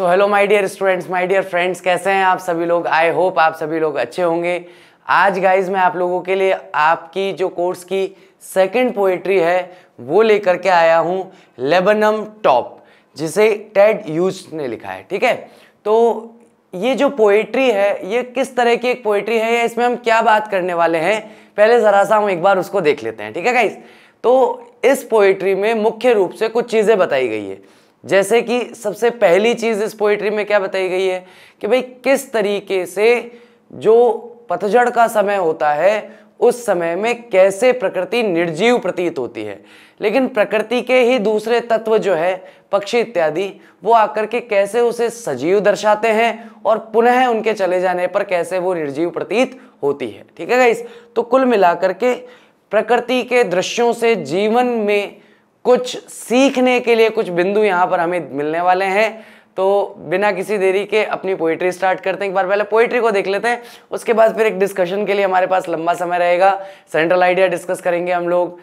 so hello my dear students my dear friends कैसे हैं आप सभी लोग आई होप आप सभी लोग अच्छे होंगे आज गाइज मैं आप लोगों के लिए आपकी जो कोर्स की सेकंड पोइट्री है वो लेकर के आया हूँ लेबनम टॉप जिसे टेड यूज ने लिखा है ठीक है तो ये जो पोइट्री है ये किस तरह की एक पोइट्री है या इसमें हम क्या बात करने वाले हैं पहले ज़रा सा हम एक बार उसको देख लेते हैं ठीक है गाइज तो इस पोइट्री में मुख्य रूप से कुछ चीज़ें बताई गई है जैसे कि सबसे पहली चीज़ इस पोइट्री में क्या बताई गई है कि भाई किस तरीके से जो पतझड़ का समय होता है उस समय में कैसे प्रकृति निर्जीव प्रतीत होती है लेकिन प्रकृति के ही दूसरे तत्व जो है पक्षी इत्यादि वो आकर के कैसे उसे सजीव दर्शाते हैं और पुनः उनके चले जाने पर कैसे वो निर्जीव प्रतीत होती है ठीक है गाइस तो कुल मिलाकर के प्रकृति के दृश्यों से जीवन में कुछ सीखने के लिए कुछ बिंदु यहाँ पर हमें मिलने वाले हैं तो बिना किसी देरी के अपनी पोइट्री स्टार्ट करते हैं एक बार पहले पोइट्री को देख लेते हैं उसके बाद फिर एक डिस्कशन के लिए हमारे पास लंबा समय रहेगा सेंट्रल आइडिया डिस्कस करेंगे हम लोग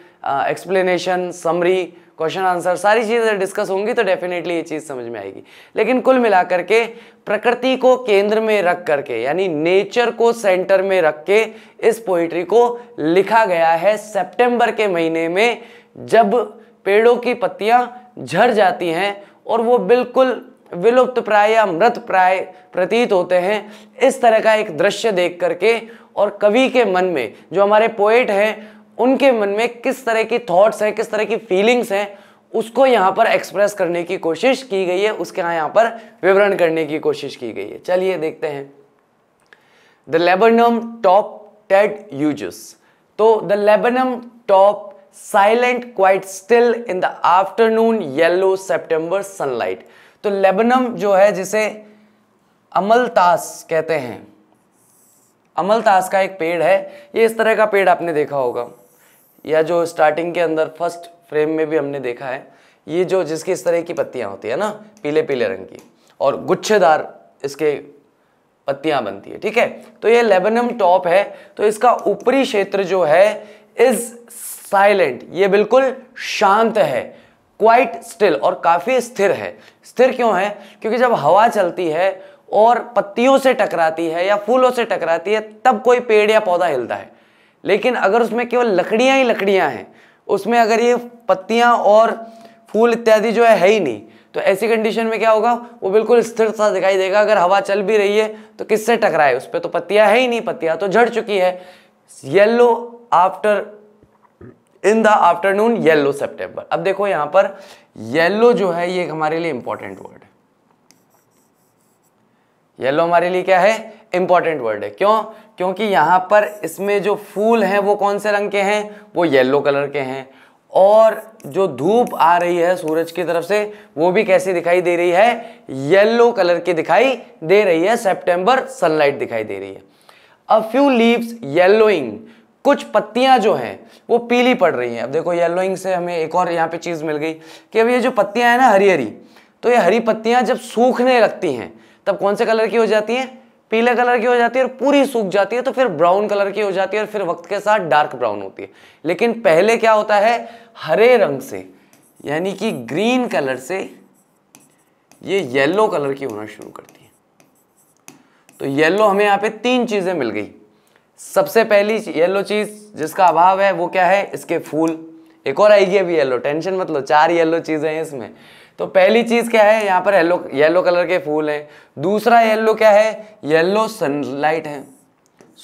एक्सप्लेनेशन समरी क्वेश्चन आंसर सारी चीज़ें डिस्कस होंगी तो डेफिनेटली ये चीज़ समझ में आएगी लेकिन कुल मिलाकर के प्रकृति को केंद्र में रख करके यानी नेचर को सेंटर में रख के इस पोइट्री को लिखा गया है सेप्टेम्बर के महीने में जब पेड़ों की पत्तियां झड़ जाती हैं और वो बिल्कुल विलुप्त प्राय या मृत प्राय प्रतीत होते हैं इस तरह का एक दृश्य देख करके और कवि के मन में जो हमारे पोएट हैं उनके मन में किस तरह की थॉट्स हैं किस तरह की फीलिंग्स हैं उसको यहाँ पर एक्सप्रेस करने की कोशिश की गई है उसके यहाँ यहाँ पर विवरण करने की कोशिश की गई है चलिए देखते हैं the laburnum top Ted Hughes तो the laburnum top silent quite still in the afternoon yellow September sunlight तो लेबनम जो है जिसे अमलतास कहते हैं अमलतास का एक पेड़ है ये इस तरह का पेड़ आपने देखा होगा या जो स्टार्टिंग के अंदर फर्स्ट फ्रेम में भी हमने देखा है ये जो जिसकी इस तरह की पत्तियां होती है ना पीले पीले रंग की और गुच्छेदार इसके पत्तियां बनती है ठीक है तो ये लेबनम टॉप है तो इसका ऊपरी क्षेत्र जो है इज साइलेंट ये बिल्कुल शांत है क्वाइट स्टिल और काफ़ी स्थिर है स्थिर क्यों है क्योंकि जब हवा चलती है और पत्तियों से टकराती है या फूलों से टकराती है तब कोई पेड़ या पौधा हिलता है लेकिन अगर उसमें केवल लकड़ियाँ ही लकड़ियाँ हैं उसमें अगर ये पत्तियाँ और फूल इत्यादि जो है है ही नहीं तो ऐसी कंडीशन में क्या होगा वो बिल्कुल स्थिर सा दिखाई देगा अगर हवा चल भी रही है तो किससे टकराए उस पर तो पत्तियाँ है ही नहीं पत्तियाँ तो झड़ चुकी है yellow after in the afternoon yellow September अब देखो यहां पर येलो जो है ये हमारे लिए इंपॉर्टेंट वर्ड है येलो हमारे लिए क्या है इंपॉर्टेंट वर्ड है क्यों क्योंकि यहां पर इसमें जो फूल हैं वो कौन से रंग के हैं वो येलो कलर के हैं और जो धूप आ रही है सूरज की तरफ से वो भी कैसी दिखाई दे रही है येलो कलर की दिखाई दे रही है सेप्टेंबर सनलाइट दिखाई दे रही है अ फ्यू लीव्स येलोइंग कुछ पत्तियां जो हैं वो पीली पड़ रही हैं अब देखो येलोइंग से हमें एक और यहाँ पे चीज़ मिल गई कि अब ये जो पत्तियाँ हैं ना हरी हरी तो ये हरी पत्तियाँ जब सूखने लगती हैं तब कौन से कलर की हो जाती हैं पीले कलर की हो जाती है और पूरी सूख जाती है तो फिर ब्राउन कलर की हो जाती है और फिर वक्त के साथ डार्क ब्राउन होती है लेकिन पहले क्या होता है हरे रंग से यानी कि ग्रीन कलर से ये येलो कलर की होना शुरू करती है तो येलो हमें यहाँ पे तीन चीज़ें मिल गई सबसे पहली येलो चीज़ जिसका अभाव है वो क्या है इसके फूल एक और आएगी अभी येलो टेंशन मत लो चार येलो चीज़ें हैं इसमें तो पहली चीज़ क्या है यहाँ पर येलो येलो कलर के फूल हैं दूसरा येलो क्या है येलो सनलाइट है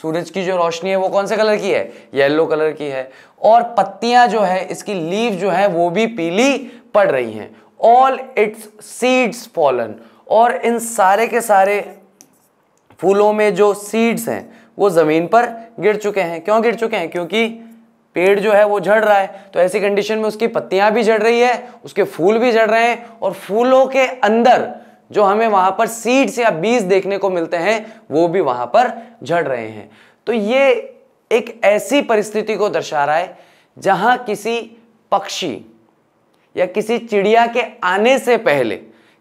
सूरज की जो रोशनी है वो कौन से कलर की है येलो कलर की है और पत्तियां जो है इसकी लीव जो है वो भी पीली पड़ रही हैं ऑल इट्स सीड्स फॉलन और इन सारे के सारे फूलों में जो सीड्स हैं वो ज़मीन पर गिर चुके हैं क्यों गिर चुके हैं क्योंकि पेड़ जो है वो झड़ रहा है तो ऐसी कंडीशन में उसकी पत्तियां भी झड़ रही है उसके फूल भी झड़ रहे हैं और फूलों के अंदर जो हमें वहां पर सीड्स या बीज देखने को मिलते हैं वो भी वहां पर झड़ रहे हैं तो ये एक ऐसी परिस्थिति को दर्शा रहा है जहां किसी पक्षी या किसी चिड़िया के आने से पहले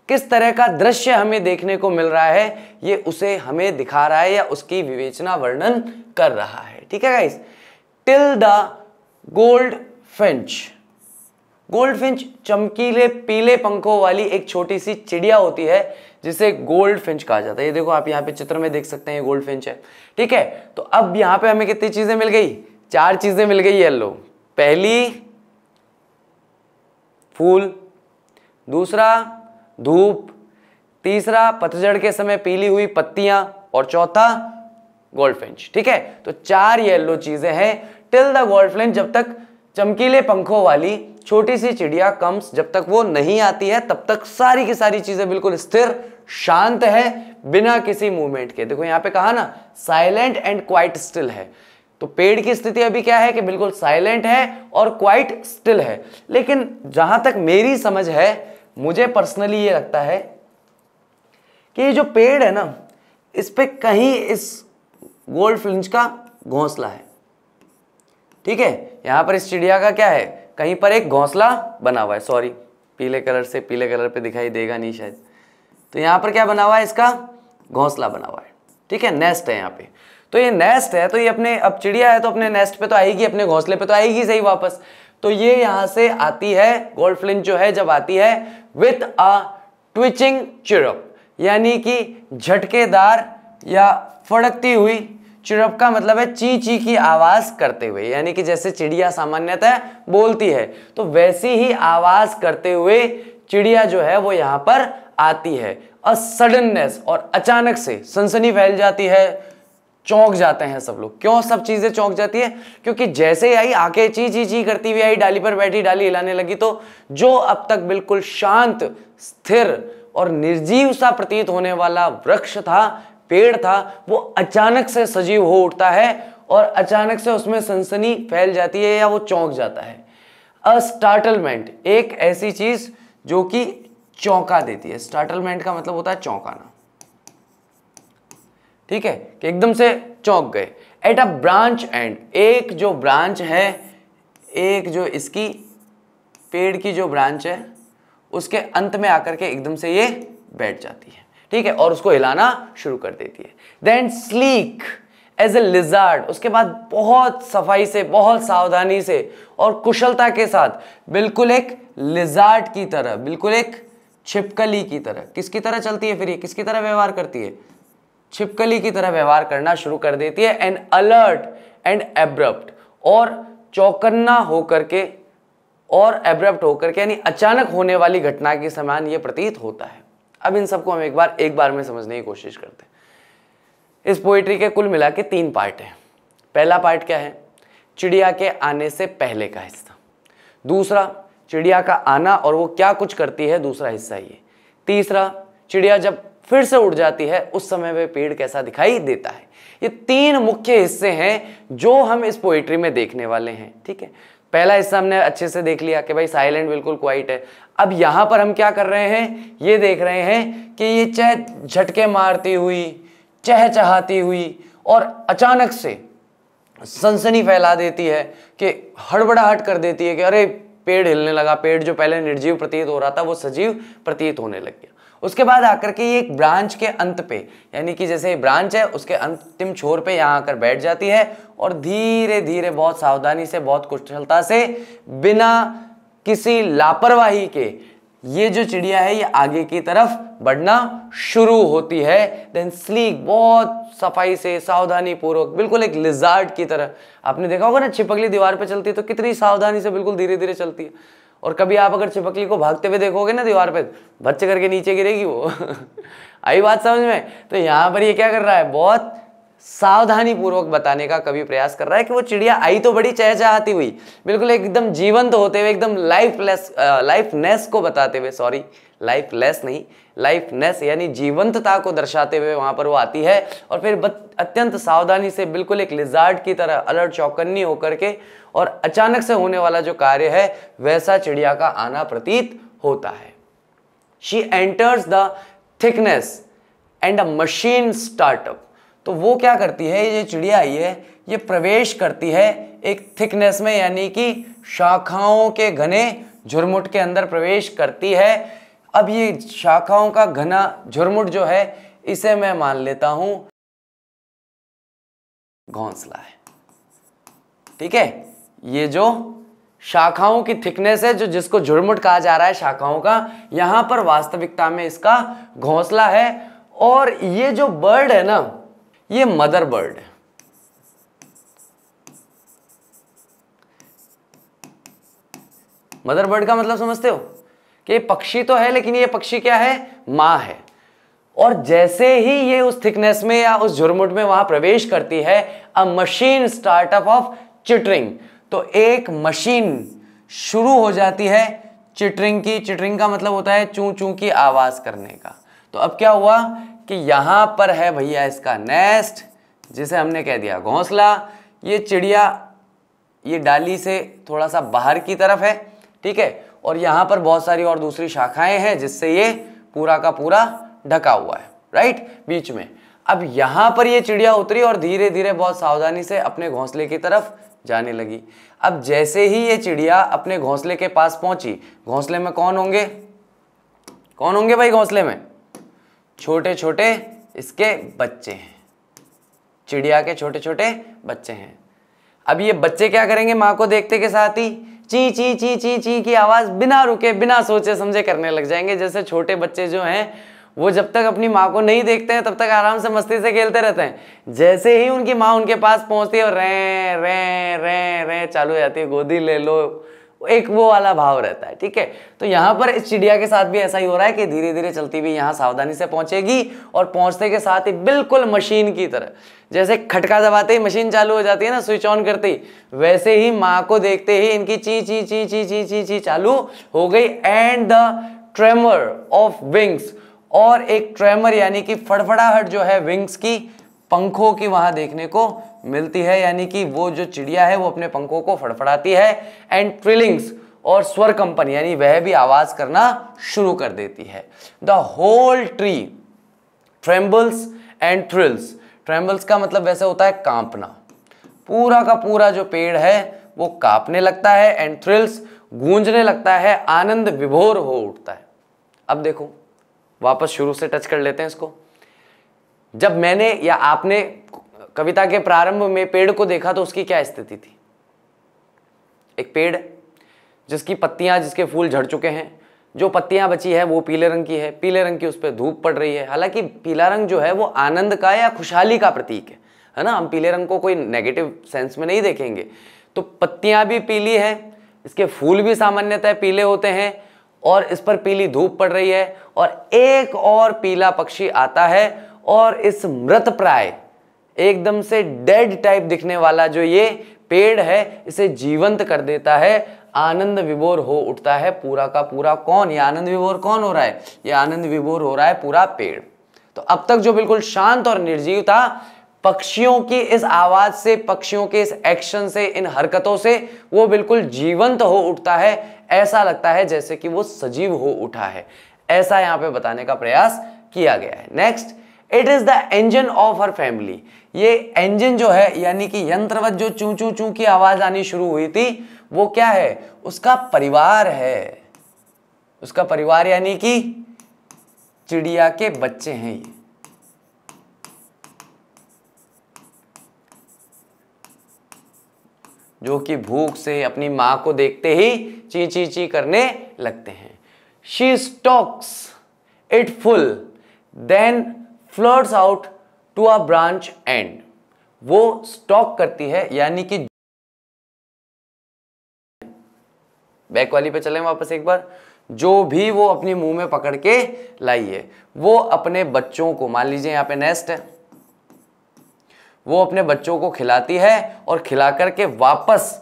किस तरह का दृश्य हमें देखने को मिल रहा है ये उसे हमें दिखा रहा है या उसकी विवेचना वर्णन कर रहा है ठीक है guys till the goldfinch goldfinch चमकीले पीले पंखों वाली एक छोटी सी चिड़िया होती है जिसे गोल्ड फिंच कहा जाता है ये देखो आप यहाँ पे चित्र में देख सकते हैं गोल्ड फिंच है ठीक है तो अब यहाँ पे हमें कितनी चीजें मिल गई चार चीजें मिल गई येल्लो पहली फूल दूसरा धूप तीसरा पतझड़ के समय पीली हुई पत्तियां और चौथा गोल्डफिंच ठीक है तो चार येलो चीजें हैं टिल द गोल्डफिंच जब तक चमकीले पंखों वाली छोटी सी चिड़िया कम्स जब तक वो नहीं आती है तब तक सारी की सारी चीजें बिल्कुल स्थिर शांत है बिना किसी मूवमेंट के देखो यहां पे कहा ना साइलेंट एंड क्वाइट स्टिल है तो पेड़ की स्थिति अभी क्या है कि बिल्कुल साइलेंट है और क्वाइट स्टिल है लेकिन जहां तक मेरी समझ है मुझे पर्सनली ये लगता है कि ये जो पेड़ है ना इस पर कहीं इस गोल्ड फ्लिंच का घोंसला है ठीक है यहाँ पर इस चिड़िया का क्या है कहीं पर एक घोंसला बना हुआ है सॉरी पीले कलर से पीले कलर पे दिखाई देगा नहीं शायद तो यहाँ पर क्या बना हुआ है इसका घोंसला बना हुआ है ठीक है नेस्ट है यहाँ पे तो ये नेस्ट है तो ये अपने अब चिड़िया है तो अपने नेस्ट पे तो आएगी अपने घोंसले पे तो आएगी सही वापस तो ये यहां से आती है गोल्ड जो है जब आती है विथ अ ट्विचिंग चिड़प यानी कि झटकेदार या फड़कती हुई चिड़प का मतलब है ची ची की आवाज करते हुए यानी कि जैसे चिड़िया सामान्यतः बोलती है तो वैसी ही आवाज करते हुए चिड़िया जो है वो यहां पर आती है सडननेस और अचानक से सनसनी फैल जाती है चौंक जाते हैं सब लोग क्यों सब चीज़ें चौंक जाती है क्योंकि जैसे ही आई आके ची ची ची करती हुई आई डाली पर बैठी डाली हिलाने लगी तो जो अब तक बिल्कुल शांत स्थिर और निर्जीव सा प्रतीत होने वाला वृक्ष था पेड़ था वो अचानक से सजीव हो उठता है और अचानक से उसमें सनसनी फैल जाती है या वो चौंक जाता है अस्टार्टलमेंट एक ऐसी चीज़ जो कि चौंका देती है स्टार्टलमेंट का मतलब होता है चौंकाना ठीक है कि एकदम से चौंक गए एट अ ब्रांच एंड एक जो ब्रांच है एक जो इसकी पेड़ की जो ब्रांच है उसके अंत में आकर के एकदम से ये बैठ जाती है ठीक है और उसको हिलाना शुरू कर देती है then sleek as a lizard उसके बाद बहुत सफाई से बहुत सावधानी से और कुशलता के साथ बिल्कुल एक लिजार्ड की तरह बिल्कुल एक छिपकली की तरह किसकी तरह चलती है फिर ये किसकी तरह व्यवहार करती है छिपकली की तरह व्यवहार करना शुरू कर देती है एंड अलर्ट एंड एब्रप्ट और चौकन्ना होकर के और एब्रप्ट होकर के यानी अचानक होने वाली घटना के समान ये प्रतीत होता है अब इन सबको हम एक बार एक बार में समझने की कोशिश करते हैं इस पोइट्री के कुल मिला के तीन पार्ट हैं पहला पार्ट क्या है चिड़िया के आने से पहले का हिस्सा दूसरा चिड़िया का आना और वो क्या कुछ करती है दूसरा हिस्सा ये तीसरा चिड़िया जब फिर से उड़ जाती है उस समय वह पेड़ कैसा दिखाई देता है ये तीन मुख्य हिस्से हैं जो हम इस पोइट्री में देखने वाले हैं ठीक है पहला हिस्सा हमने अच्छे से देख लिया कि भाई साइलेंट बिल्कुल क्वाइट है अब यहाँ पर हम क्या कर रहे हैं ये देख रहे हैं कि ये चह झटके मारती हुई चहचहाती हुई और अचानक से सनसनी फैला देती है कि हड़बड़ाहट कर देती है कि अरे पेड़ हिलने लगा पेड़ जो पहले निर्जीव प्रतीत हो रहा था वो सजीव प्रतीत होने लग गया उसके बाद आकर के ये एक ब्रांच के अंत पे यानी कि जैसे ब्रांच है उसके अंतिम छोर पे यहाँ आकर बैठ जाती है और धीरे धीरे बहुत सावधानी से बहुत कुशलता से बिना किसी लापरवाही के ये जो चिड़िया है ये आगे की तरफ बढ़ना शुरू होती है देन स्लीक बहुत सफाई से सावधानी पूर्वक बिल्कुल एक लिजार्ड की तरह आपने देखा होगा ना छिपकली दीवार पर चलती है तो कितनी सावधानी से बिल्कुल धीरे धीरे चलती है और कभी आप अगर छिपकली को भागते हुए देखोगे ना दीवार पर भच करके नीचे गिरेगी वो आई बात समझ में तो यहाँ पर ये क्या कर रहा है बहुत सावधानी पूर्वक बताने का कभी प्रयास कर रहा है कि वो चिड़िया आई तो बड़ी चहचहाती हुई बिल्कुल एकदम जीवंत होते हुए एकदम लाइफ लेस लाइफनेस को बताते हुए सॉरी लाइफ लेस नहीं लाइफनेस यानी जीवंतता को दर्शाते हुए वहाँ पर वो आती है और फिर अत्यंत सावधानी से बिल्कुल एक लिजार्ड की तरह अलर्ट चौकन्नी होकर के और अचानक से होने वाला जो कार्य है वैसा चिड़िया का आना प्रतीत होता है she enters the thickness and a machine startup तो वो क्या करती है ये चिड़िया है ये प्रवेश करती है एक थिकनेस में यानी कि शाखाओं के घने झुरमुट के अंदर प्रवेश करती है अब ये शाखाओं का घना झुरमुट जो है इसे मैं मान लेता हूं घोंसला है ठीक है ये जो शाखाओं की थिकनेस है जो जिसको झुरमुट कहा जा रहा है शाखाओं का यहां पर वास्तविकता में इसका घोंसला है और ये जो बर्ड है ना ये मदर बर्ड है मदर बर्ड का मतलब समझते हो कि पक्षी तो है लेकिन ये पक्षी क्या है मां है और जैसे ही ये उस थिकनेस में या उस झुरमुट में वहां प्रवेश करती है a machine startup of chittering तो एक मशीन शुरू हो जाती है चिटरिंग की चिटरिंग का मतलब होता है चू चू की आवाज़ करने का तो अब क्या हुआ कि यहां पर है भैया इसका नेस्ट जिसे हमने कह दिया घोंसला ये चिड़िया ये डाली से थोड़ा सा बाहर की तरफ है ठीक है और यहां पर बहुत सारी और दूसरी शाखाएं हैं जिससे ये पूरा का पूरा ढका हुआ है राइट बीच में अब यहां पर ये चिड़िया उतरी और धीरे धीरे बहुत सावधानी से अपने घोंसले की तरफ जाने लगी अब जैसे ही ये चिड़िया अपने घोंसले के पास पहुंची घोंसले में कौन होंगे कौन होंगे भाई घोंसले में छोटे छोटे इसके बच्चे हैं चिड़िया के छोटे छोटे बच्चे हैं अब ये बच्चे क्या करेंगे माँ को देखते के साथ ही ची ची ची ची ची की आवाज़ बिना रुके बिना सोचे समझे करने लग जाएंगे जैसे छोटे बच्चे जो हैं वो जब तक अपनी माँ को नहीं देखते हैं तब तक आराम से मस्ती से खेलते रहते हैं जैसे ही उनकी माँ उनके पास पहुँचती है और रे रे रे रे चालू हो जाती है गोदी ले लो एक वो वाला भाव रहता है ठीक है तो यहाँ पर इस चिड़िया के साथ भी ऐसा ही हो रहा है कि धीरे धीरे चलती हुई यहाँ सावधानी से पहुंचेगी और पहुंचने के साथ ही बिल्कुल मशीन की तरह जैसे खटका दबाते ही मशीन चालू हो जाती है ना स्विच ऑन करते ही वैसे ही माँ को देखते ही इनकी ची ची ची ची ची ची ची चालू हो गई and the tremor of wings और एक ट्रेमर यानी कि फड़फड़ाहट जो है विंग्स की पंखों की वहां देखने को मिलती है यानी कि वो जो चिड़िया है वो अपने पंखों को फड़फड़ाती है एंड ट्रिलिंग्स और स्वर कंपन यानी वह भी आवाज करना शुरू कर देती है the whole tree trembles and thrills trembles का मतलब वैसे होता है कांपना पूरा का पूरा जो पेड़ है वो कांपने लगता है एंड थ्रिल्स गूंजने लगता है आनंद विभोर हो उठता है अब देखो वापस शुरू से टच कर लेते हैं इसको जब मैंने या आपने कविता के प्रारंभ में पेड़ को देखा तो उसकी क्या स्थिति थी एक पेड़ जिसकी पत्तियां जिसके फूल झड़ चुके हैं जो पत्तियां बची है वो पीले रंग की है पीले रंग की उस पर धूप पड़ रही है हालांकि पीला रंग जो है वो आनंद का या खुशहाली का प्रतीक है है ना हम पीले रंग को कोई नेगेटिव सेंस में नहीं देखेंगे तो पत्तियां भी पीली हैं इसके फूल भी सामान्यतः पीले होते हैं और इस पर पीली धूप पड़ रही है और एक और पीला पक्षी आता है और इस मृत प्राय एकदम से डेड टाइप दिखने वाला जो ये पेड़ है इसे जीवंत कर देता है आनंद विभोर हो उठता है पूरा का पूरा कौन ये आनंद विभोर कौन हो रहा है ये आनंद विभोर हो रहा है पूरा पेड़ तो अब तक जो बिल्कुल शांत और निर्जीव था पक्षियों की इस आवाज से पक्षियों के इस एक्शन से इन हरकतों से वो बिल्कुल जीवंत हो उठता है ऐसा लगता है जैसे कि वो सजीव हो उठा है ऐसा यहाँ पे बताने का प्रयास किया गया है next it is the engine of her family ये इंजन जो है यानी कि यंत्रवत जो चू चू चू की आवाज आनी शुरू हुई थी वो क्या है उसका परिवार है उसका परिवार यानी कि चिड़िया के बच्चे हैं ये जो कि भूख से अपनी माँ को देखते ही ची ची ची करने लगते हैं she stalks it full then flits out to a branch and वो स्टॉक करती है यानी कि बैक वाली पे चले वापस एक बार जो भी वो अपने मुंह में पकड़ के लाई है वो अपने बच्चों को मान लीजिए यहाँ पे नेस्ट है वो अपने बच्चों को खिलाती है और खिला करके वापस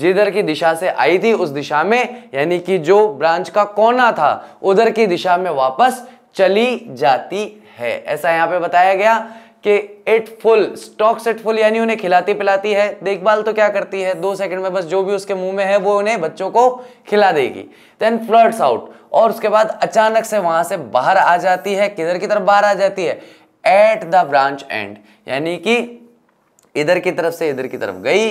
जिधर की दिशा से आई थी उस दिशा में यानी कि जो ब्रांच का कोना था उधर की दिशा में वापस चली जाती है ऐसा यहाँ पे बताया गया कि it full stalks set full यानी उन्हें खिलाती पिलाती है देखभाल तो क्या करती है दो सेकंड में बस जो भी उसके मुंह में है वो उन्हें बच्चों को खिला देगी देन फ्लड्स आउट और उसके बाद अचानक से वहां से बाहर आ जाती है किधर की तरफ बाहर आ जाती है एट द ब्रांच एंड यानी कि इधर की तरफ से इधर की तरफ गई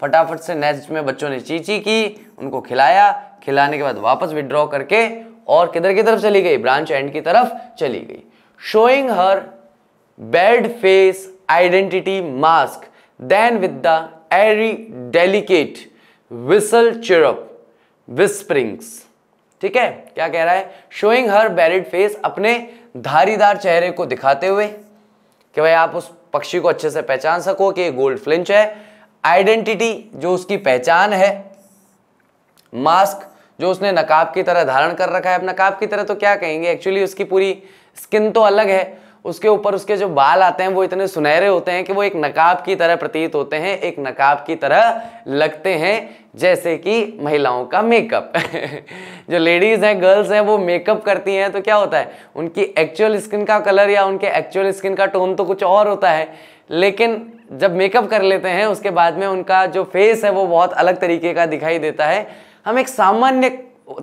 फटाफट से नेक्स्ट में बच्चों ने चीची की उनको खिलाया खिलाने के बाद वापस विड्रॉ करके और किधर की तरफ चली गई ब्रांच एंड की तरफ चली गई showing her barred face identity mask then with the airy delicate whistle chirp whisperings ठीक है क्या कह रहा है शोइंग हर बेरिड फेस अपने धारीदार चेहरे को दिखाते हुए कि भाई आप उस पक्षी को अच्छे से पहचान सको कि गोल्ड फ्लिंच है आइडेंटिटी जो उसकी पहचान है मास्क जो उसने नकाब की तरह धारण कर रखा है अब नकाब की तरह तो क्या कहेंगे एक्चुअली उसकी पूरी स्किन तो अलग है उसके ऊपर उसके जो बाल आते हैं वो इतने सुनहरे होते हैं कि वो एक नकाब की तरह प्रतीत होते हैं एक नकाब की तरह लगते हैं जैसे कि महिलाओं का मेकअप जो लेडीज़ हैं गर्ल्स हैं वो मेकअप करती हैं तो क्या होता है उनकी एक्चुअल स्किन का कलर या उनके एक्चुअल स्किन का टोन तो कुछ और होता है लेकिन जब मेकअप कर लेते हैं उसके बाद में उनका जो फेस है वो बहुत अलग तरीके का दिखाई देता है हम एक सामान्य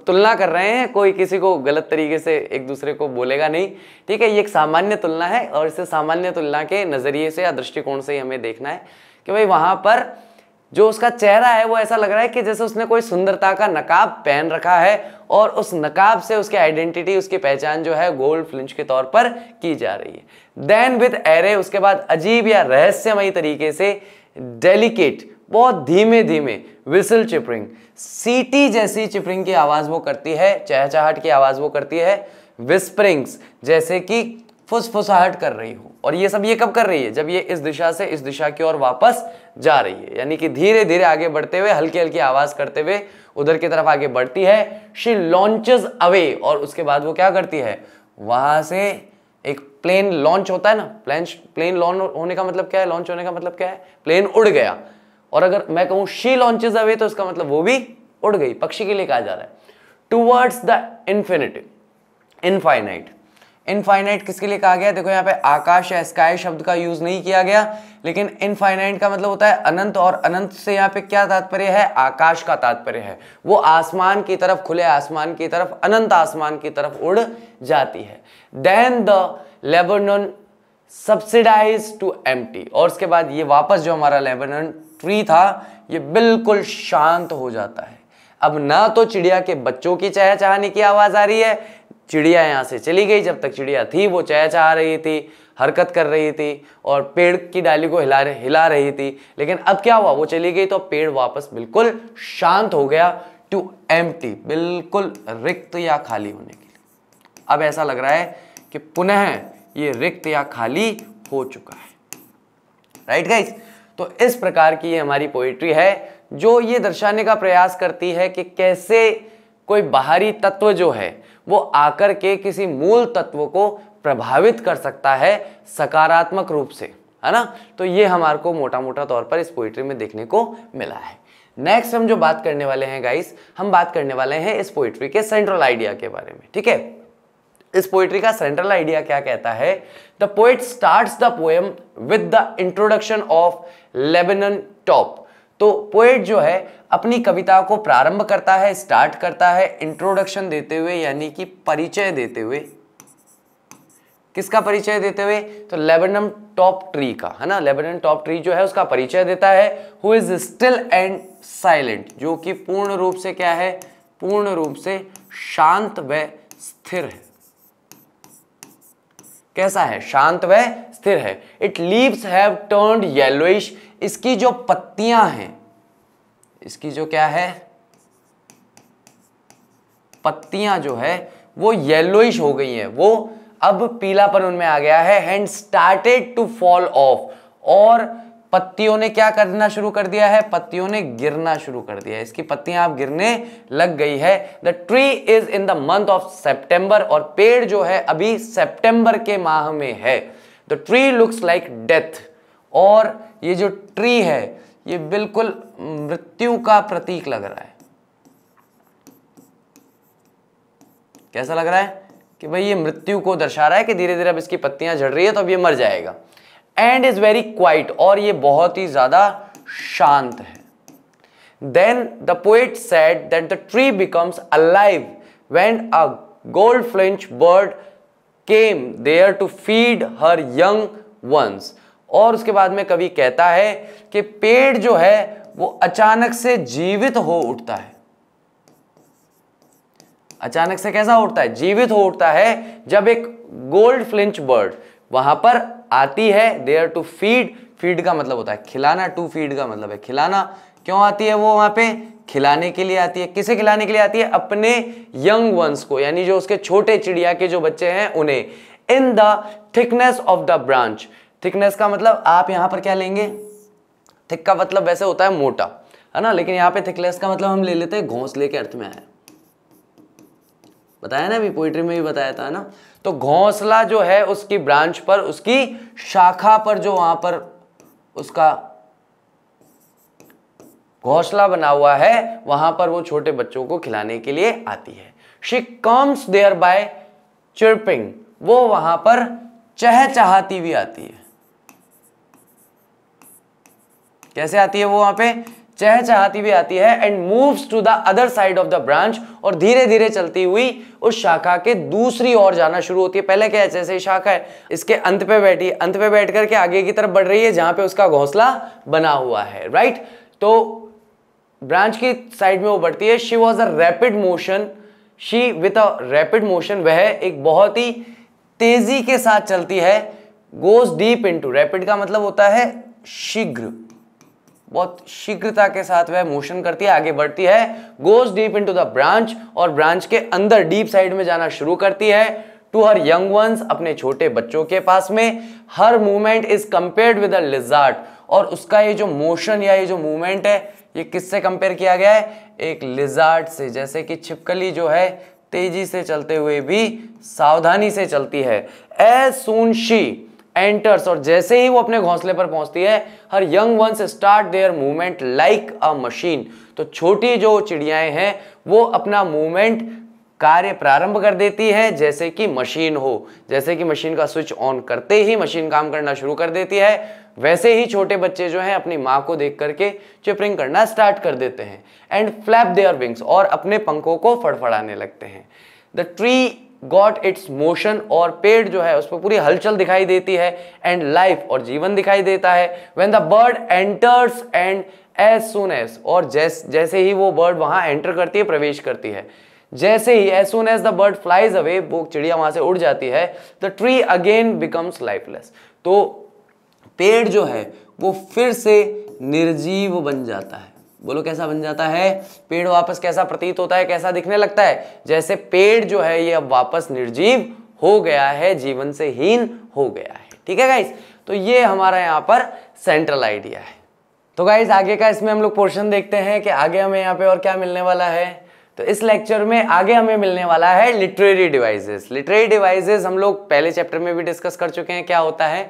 तुलना कर रहे हैं कोई किसी को गलत तरीके से एक दूसरे को बोलेगा नहीं ठीक है ये एक सामान्य तुलना है और इसे सामान्य तुलना के नज़रिए से या दृष्टिकोण से ही हमें देखना है कि भाई वहां पर जो उसका चेहरा है वो ऐसा लग रहा है कि जैसे उसने कोई सुंदरता का नकाब पहन रखा है और उस नकाब से उसकी आइडेंटिटी उसकी पहचान जो है गोल्ड फ्लिंच के तौर पर की जा रही है देन विद एरे उसके बाद अजीब या रहस्यमयी तरीके से डेलिकेट बहुत धीमे धीमे विसल चिपरिंग सीटी जैसी चिपरिंग की आवाज़ वो करती है चहचहाट की आवाज़ वो करती है विस्परिंग्स जैसे कि फुसफुसाहट कर रही हो और ये सब ये कब कर रही है जब ये इस दिशा से इस दिशा की ओर वापस जा रही है यानी कि धीरे धीरे आगे बढ़ते हुए हल्की हल्की आवाज करते हुए उधर की तरफ आगे बढ़ती है शी लॉन्चेस अवे और उसके बाद वो क्या करती है वहां से एक प्लेन लॉन्च होता है ना प्लेन प्लेन लॉन्च होने का मतलब क्या है लॉन्च होने का मतलब क्या है प्लेन उड़ गया और अगर मैं कहूं शी लॉन्चेज अवे तो इसका मतलब वो भी उड़ गई पक्षी के लिए कहा जा रहा है towards the infinite infinite infinite किसके लिए कहा गया देखो यहां पे आकाश या स्काई शब्द का यूज नहीं किया गया लेकिन इनफाइनाइट का मतलब होता है अनंत और अनंत से यहाँ पे क्या तात्पर्य है आकाश का तात्पर्य है वो आसमान की तरफ खुले आसमान की तरफ अनंत आसमान की तरफ उड़ जाती है then the laburnum subsides to एम और उसके बाद ये वापस जो हमारा लेबरन ट्री था ये बिल्कुल शांत हो जाता है अब ना तो चिड़िया के बच्चों की चहचहाने की आवाज़ आ रही है चिड़िया यहाँ से चली गई जब तक चिड़िया थी वो चहचहा रही थी हरकत कर रही थी और पेड़ की डाली को हिला हिला रही थी लेकिन अब क्या हुआ वो चली गई तो पेड़ वापस बिल्कुल शांत हो गया टू एम बिल्कुल रिक्त या खाली होने के लिए अब ऐसा लग रहा है कि पुनः ये रिक्त या खाली हो चुका है राइट right गाइस तो इस प्रकार की ये हमारी पोइट्री है जो ये दर्शाने का प्रयास करती है कि कैसे कोई बाहरी तत्व जो है वो आकर के किसी मूल तत्व को प्रभावित कर सकता है सकारात्मक रूप से है ना तो ये हमारे को मोटा मोटा तौर पर इस पोइट्री में देखने को मिला है नेक्स्ट हम जो बात करने वाले हैं गाइस हम बात करने वाले हैं इस पोइट्री के सेंट्रल आइडिया के बारे में ठीक है इस पोएट्री का सेंट्रल आइडिया क्या कहता है the poet start the poem with the introduction of laburnum top तो पोएट जो है अपनी कविता को प्रारंभ करता है स्टार्ट करता है इंट्रोडक्शन देते हुए यानी कि परिचय देते हुए किसका परिचय देते हुए तो लेबनम टॉप ट्री का है ना लेबनम टॉप ट्री जो है उसका परिचय देता है who is still and silent जो कि पूर्ण रूप से क्या है पूर्ण रूप से शांत व स्थिर है कैसा है शांत व स्थिर है it leaves have turned yellowish इसकी जो पत्तियां हैं इसकी जो क्या है पत्तियां जो है वो येलोइश हो गई हैं वो अब पीलापन उनमें आ गया है and started to fall off और पत्तियों ने क्या करना शुरू कर दिया है पत्तियों ने गिरना शुरू कर दिया है इसकी पत्तियां आप गिरने लग गई है the tree is in the month of September और पेड़ जो है अभी सेप्टेंबर के माह में है the tree looks like death और ये जो ट्री है ये बिल्कुल मृत्यु का प्रतीक लग रहा है कैसा लग रहा है कि भाई ये मृत्यु को दर्शा रहा है कि धीरे धीरे अब इसकी पत्तियां झड़ रही है तो अब ये मर जाएगा एंड इज वेरी क्वाइट और ये बहुत ही ज्यादा शांत है then the poet said that the tree becomes alive when a goldfinch bird came there to feed her young ones और उसके बाद में कवि कहता है कि पेड़ जो है वो अचानक से जीवित हो उठता है अचानक से कैसा उठता है जीवित हो उठता है जब एक गोल्ड फ्लिंच बर्ड वहां पर आती है देयर टू फीड फीड का मतलब होता है खिलाना टू फीड का मतलब है खिलाना क्यों आती है वो वहां पे खिलाने के लिए आती है किसे खिलाने के लिए आती है अपने यंग वंस को यानी जो उसके छोटे चिड़िया के जो बच्चे हैं उन्हें in the thickness of the branch thickness का मतलब आप यहां पर क्या लेंगे थिक का मतलब वैसे होता है मोटा है ना लेकिन यहाँ पे थिकनेस का मतलब हम ले लेते हैं घोंसले के अर्थ में आया बताया ना अभी पोइट्री में भी बताया था ना तो घोंसला जो है उसकी ब्रांच पर उसकी शाखा पर जो वहां पर उसका घोंसला बना हुआ है वहां पर वो छोटे बच्चों को खिलाने के लिए आती है she comes there by chirping वो वहां पर चहचहाती भी आती है कैसे आती है वो वहां पे चहचहाती हुई आती है and moves to the other side of the branch और धीरे धीरे चलती हुई उस शाखा के दूसरी ओर जाना शुरू होती है पहले क्या है जैसे शाखा है इसके अंत पे बैठी अंत पे बैठ करके आगे की तरफ बढ़ रही है जहां पे उसका घोंसला बना हुआ है राइट तो ब्रांच की साइड में वो बढ़ती है she was a rapid motion she with a rapid motion वह एक बहुत ही तेजी के साथ चलती है गोज डीप इनटू रैपिड का मतलब होता है शीघ्र बहुत शीघ्रता के साथ वह मोशन करती है आगे बढ़ती है goes deep into the branch और ब्रांच के अंदर डीप साइड में जाना शुरू करती है टू हर यंग वंस अपने छोटे बच्चों के पास में her movement is compared with a lizard और उसका ये जो मोशन या ये जो मूवमेंट है ये किससे कंपेयर किया गया है एक लिजार्ट से जैसे कि छिपकली जो है तेजी से चलते हुए भी सावधानी से चलती है एज सून शी एंटर्स और जैसे ही वो अपने घोंसले पर पहुंचती है हर यंग से start their movement like a machine तो छोटी जो चिड़ियाएं हैं वो अपना मूवमेंट कार्य प्रारंभ कर देती है जैसे कि मशीन हो जैसे कि मशीन का स्विच ऑन करते ही मशीन काम करना शुरू कर देती है वैसे ही छोटे बच्चे जो हैं अपनी माँ को देख करके चिपरिंग करना स्टार्ट कर देते हैं एंड फ्लैप देयर विंग्स और अपने पंखों को फड़फड़ाने लगते हैं the tree got its motion और पेड़ जो है उस पर पूरी हलचल दिखाई देती है एंड लाइफ और जीवन दिखाई देता है when the bird enters and as soon as और जैस जैसे ही वो बर्ड वहाँ एंटर करती है प्रवेश करती है जैसे ही as soon as the bird flies away वो चिड़िया वहां से उड़ जाती है the tree again becomes lifeless तो पेड़ जो है वो फिर से निर्जीव बन जाता है बोलो कैसा बन जाता है पेड़ वापस कैसा प्रतीत होता है कैसा दिखने लगता है जैसे पेड़ जो है ये अब वापस निर्जीव हो गया है जीवन से हीन हो गया है ठीक है गाइस तो ये हमारा यहाँ पर सेंट्रल आइडिया है तो गाइज आगे का इसमें हम लोग पोर्शन देखते हैं कि आगे हमें यहाँ पे और क्या मिलने वाला है तो इस लेक्चर में आगे हमें मिलने वाला है लिटरेरी डिवाइसेस लिटरेरी डिवाइसेस हम लोग पहले चैप्टर में भी डिस्कस कर चुके हैं क्या होता है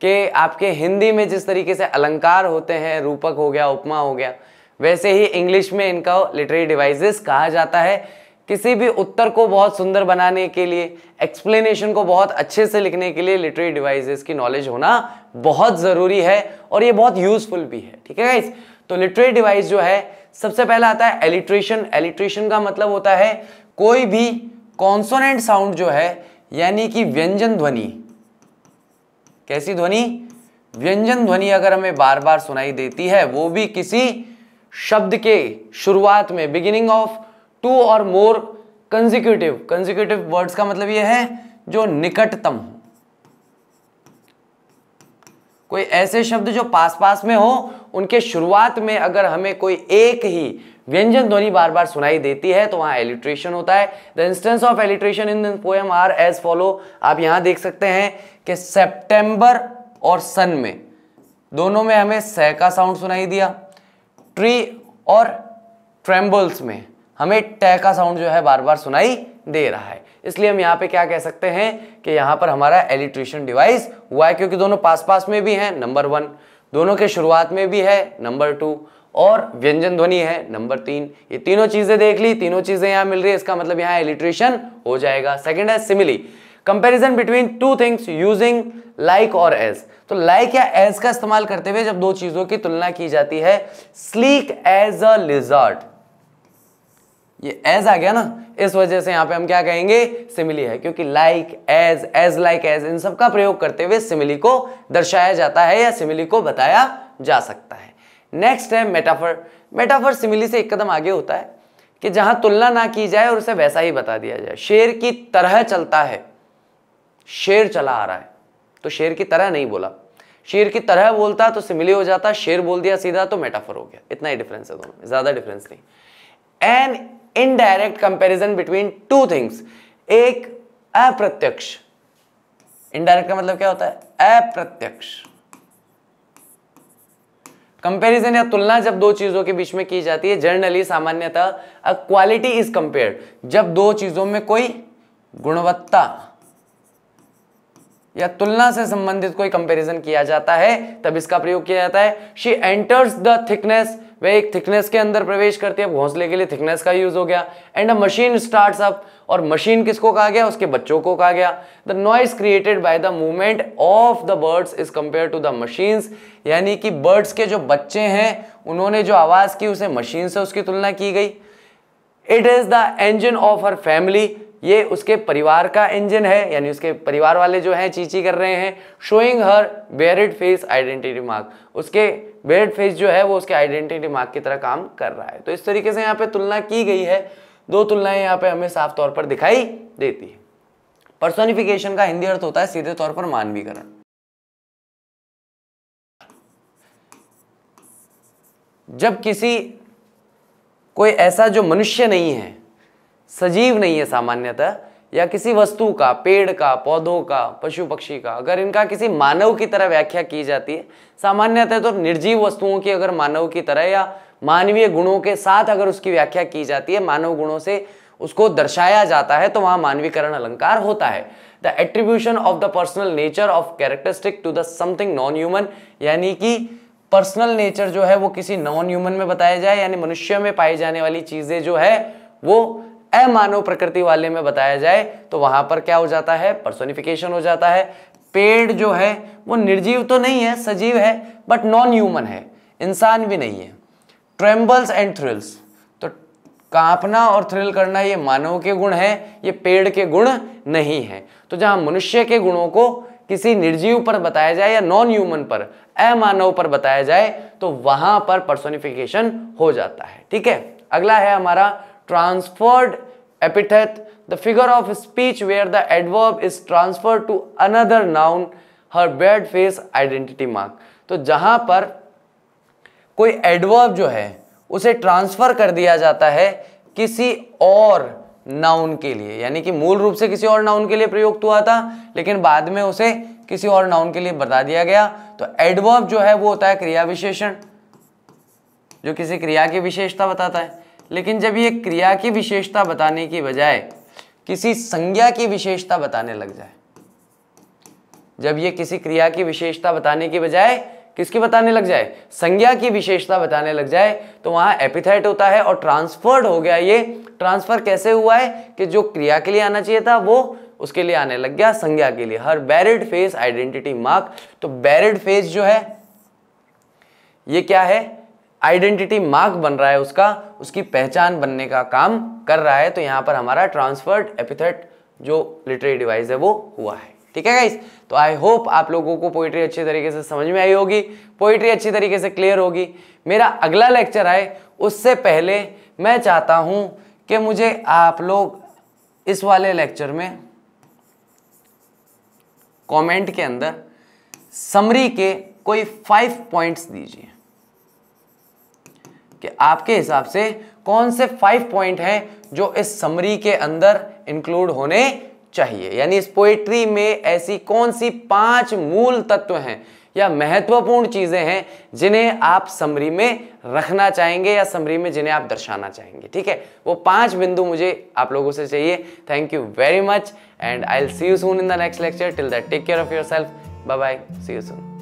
कि आपके हिंदी में जिस तरीके से अलंकार होते हैं रूपक हो गया उपमा हो गया वैसे ही इंग्लिश में इनका लिटरेरी डिवाइसेस कहा जाता है किसी भी उत्तर को बहुत सुंदर बनाने के लिए एक्सप्लेनेशन को बहुत अच्छे से लिखने के लिए लिटरेरी डिवाइसेस की नॉलेज होना बहुत ज़रूरी है और ये बहुत यूजफुल भी है ठीक है तो लिटरेरी डिवाइस जो है सबसे पहला आता है एलिट्रेशन एलिट्रेशन का मतलब होता है कोई भी कॉन्सोनेंट साउंड जो है यानी कि व्यंजन ध्वनि कैसी ध्वनि व्यंजन ध्वनि अगर हमें बार बार सुनाई देती है वो भी किसी शब्द के शुरुआत में बिगिनिंग ऑफ टू और मोर कंजिक्यूटिव कंजिक्यूटिव वर्ड्स का मतलब यह है जो निकटतम हो कोई ऐसे शब्द जो पास पास में हो उनके शुरुआत में अगर हमें कोई एक ही व्यंजन ध्वनि बार बार सुनाई देती है तो वहां एलिट्रेशन होता है the instance of alliteration in poem are as follow आप यहां देख सकते हैं कि सेप्टेंबर और सन में दोनों में हमें सह का साउंड सुनाई दिया ट्री और ट्रेम्बल्स में हमें टै का साउंड जो है बार बार सुनाई दे रहा है इसलिए हम यहाँ पे क्या कह सकते हैं कि यहाँ पर हमारा एलिट्रेशन डिवाइस हुआ है क्योंकि दोनों पास पास में भी हैं नंबर वन दोनों के शुरुआत में भी है नंबर टू और व्यंजन ध्वनि है नंबर तीन ये तीनों चीज़ें देख ली तीनों चीज़ें यहाँ मिल रही है इसका मतलब यहाँ एलिट्रेशन हो जाएगा सेकेंड है simile comparison between two things using like और एज तो लाइक या एज का इस्तेमाल करते हुए जब दो चीजों की तुलना की जाती है स्लीक एज अ लिजर्ट ये एज आ गया ना इस वजह से यहां पे हम क्या कहेंगे सिमिली है क्योंकि like as as like as इन सब का प्रयोग करते हुए सिमिली को दर्शाया जाता है या सिमिली को बताया जा सकता है नेक्स्ट है मेटाफर मेटाफर सिमिली से एक कदम आगे होता है कि जहां तुलना ना की जाए और उसे वैसा ही बता दिया जाए शेर की तरह चलता है शेर चला आ रहा है तो शेर की तरह नहीं बोला शेर की तरह बोलता तो सिमिली हो जाता शेर बोल दिया सीधा तो मेटाफर हो गया इतना ही डिफरेंस है दोनों ज्यादा डिफरेंस नहीं an indirect comparison between two things एक अप्रत्यक्ष इनडायरेक्ट का मतलब क्या होता है अप्रत्यक्ष कंपैरिजन या तुलना जब दो चीजों के बीच में की जाती है जनरली सामान्यतः क्वालिटी इज कंपेयर्ड जब दो चीजों में कोई गुणवत्ता या तुलना से संबंधित कोई कंपैरिजन किया जाता है तब इसका प्रयोग किया जाता है शी एंटर्स द थिकनेस वह एक थिकनेस के अंदर प्रवेश करती है घोंसले के लिए थिकनेस का यूज हो गया and a machine start up और मशीन किसको कहा गया उसके बच्चों को कहा गया the noise created by the movement of the birds is compare to the machines यानी कि बर्ड्स के जो बच्चे हैं उन्होंने जो आवाज़ की उसे मशीन से उसकी तुलना की गई it is the engine of her family ये उसके परिवार का इंजन है यानी उसके परिवार वाले जो हैं चीची कर रहे हैं showing her barred face identity mark उसके बेरिड फेस जो है वो उसके आइडेंटिटी मार्क की तरह काम कर रहा है तो इस तरीके से यहाँ पे तुलना की गई है दो तुलनाएं यहाँ पे हमें साफ तौर पर दिखाई देती है पर्सोनिफिकेशन का हिंदी अर्थ होता है सीधे तौर पर मानवीकरण जब किसी कोई ऐसा जो मनुष्य नहीं है सजीव नहीं है सामान्यतः या किसी वस्तु का पेड़ का पौधों का पशु पक्षी का अगर इनका किसी मानव की तरह व्याख्या की जाती है सामान्यतः तो निर्जीव वस्तुओं की अगर मानव की तरह या मानवीय गुणों के साथ अगर उसकी व्याख्या की जाती है मानव गुणों से उसको दर्शाया जाता है तो वहां मानवीकरण अलंकार होता है the attribution of the personal nature of characteristic to the something non human यानी कि पर्सनल नेचर जो है वो किसी नॉन ह्यूमन में बताया जाए यानी मनुष्य में पाई जाने वाली चीजें जो है वो अमानव प्रकृति वाले में बताया जाए तो वहां पर क्या हो जाता है पर्सोनिफिकेशन हो जाता है पेड़ जो है वो निर्जीव तो नहीं है सजीव है बट नॉन ह्यूमन है इंसान भी नहीं है ट्रेम्बल्स एंड थ्रिल्स तो कांपना और थ्रिल करना ये मानव के गुण है ये पेड़ के गुण नहीं है तो जहां मनुष्य के गुणों को किसी निर्जीव पर बताया जाए या नॉन ह्यूमन पर अमानव पर बताया जाए तो वहां पर पर्सोनिफिकेशन हो जाता है ठीक है अगला है हमारा transferred epithet, the figure of speech where the adverb is transferred to another noun, her barred face identity mark तो जहां पर कोई एडवर्ब जो है उसे ट्रांसफ़र कर दिया जाता है किसी और नाउन के लिए यानी कि मूल रूप से किसी और नाउन के लिए प्रयुक्त हुआ था लेकिन बाद में उसे किसी और नाउन के लिए बता दिया गया तो एडवर्ब जो है वो होता है क्रिया विशेषण जो किसी क्रिया की विशेषता बताता है लेकिन जब ये क्रिया की विशेषता बताने की बजाय किसी संज्ञा की विशेषता बताने लग जाए जब ये किसी क्रिया की विशेषता बताने की बजाय किसकी बताने लग जाए संज्ञा की विशेषता बताने लग जाए तो वहां एपिथेट होता है और ट्रांसफर्ड हो गया ये ट्रांसफर कैसे हुआ है कि जो क्रिया के लिए आना चाहिए था वो उसके लिए आने लग गया संज्ञा के लिए her barred face identity mark तो बैरिड फेस जो है ये क्या है आइडेंटिटी मार्क बन रहा है उसका उसकी पहचान बनने का काम कर रहा है तो यहाँ पर हमारा ट्रांसफर्ड एपिथेट जो लिटरेरी डिवाइस है वो हुआ है ठीक है गाइस तो आई होप आप लोगों को पोइट्री अच्छी तरीके से समझ में आई होगी पोइट्री अच्छी तरीके से क्लियर होगी मेरा अगला लेक्चर आए उससे पहले मैं चाहता हूँ कि मुझे आप लोग इस वाले लेक्चर में कमेंट के अंदर समरी के कोई फाइव पॉइंट्स दीजिए कि आपके हिसाब से कौन से फाइव पॉइंट हैं जो इस समरी के अंदर इंक्लूड होने चाहिए यानी इस पोएट्री में ऐसी कौन सी पांच मूल तत्व हैं या महत्वपूर्ण चीजें हैं जिन्हें आप समरी में रखना चाहेंगे या समरी में जिन्हें आप दर्शाना चाहेंगे ठीक है वो पांच बिंदु मुझे आप लोगों से चाहिए thank you very much and I see you soon in the next lecture till that take care of yourself bye bye see you soon